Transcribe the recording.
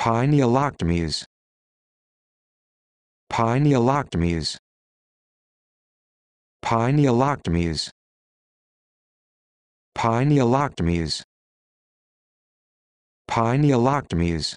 pinealoctomies pinealoctomies pinealoctomies pinealoctomies pinealoctomies